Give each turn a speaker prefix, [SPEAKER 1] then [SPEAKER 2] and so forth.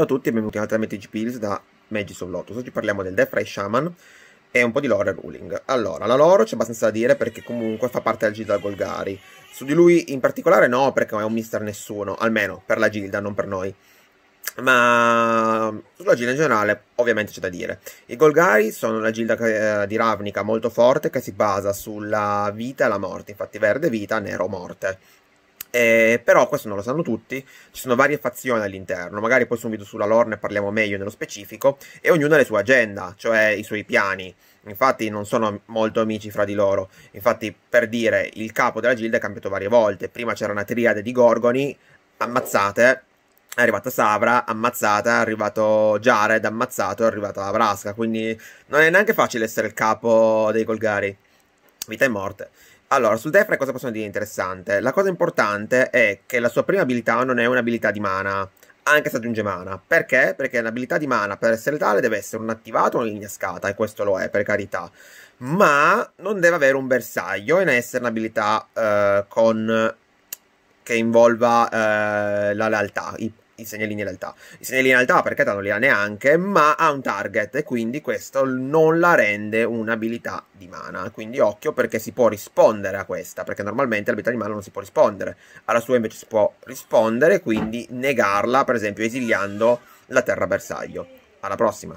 [SPEAKER 1] Ciao a tutti e benvenuti altrimenti GP Pills da Magis of Lotus. Oggi parliamo del Death Ray Shaman e un po' di lore ruling. Allora, la lore c'è abbastanza da dire perché comunque fa parte della Gilda Golgari. Su di lui in particolare no, perché è un mister nessuno, almeno per la Gilda, non per noi. Ma sulla Gilda in generale ovviamente c'è da dire. I Golgari sono la Gilda eh, di Ravnica molto forte che si basa sulla vita e la morte, infatti verde vita, nero morte. Eh, però questo non lo sanno tutti, ci sono varie fazioni all'interno, magari poi su un video sulla lore ne parliamo meglio nello specifico, e ognuno ha le sue agenda, cioè i suoi piani. Infatti non sono molto amici fra di loro, infatti per dire il capo della gilda è cambiato varie volte, prima c'era una triade di gorgoni ammazzate, è arrivata Savra, ammazzata, è arrivato Jared, ammazzato, è arrivata Avrasca, quindi non è neanche facile essere il capo dei Golgari, vita e morte. Allora, sul Defra cosa possiamo dire interessante? La cosa importante è che la sua prima abilità non è un'abilità di mana, anche se aggiunge mana. Perché? Perché un'abilità di mana per essere tale deve essere un attivato o scata, e questo lo è, per carità. Ma non deve avere un bersaglio e ne essere un'abilità eh, con... che involva eh, la lealtà, i segnalini in realtà. I segnalini in realtà perché non li ha neanche, ma ha un target e quindi questo non la rende un'abilità di mana. Quindi occhio perché si può rispondere a questa, perché normalmente l'abilità di mana non si può rispondere. Alla sua invece si può rispondere, quindi negarla, per esempio esiliando la terra bersaglio. Alla prossima!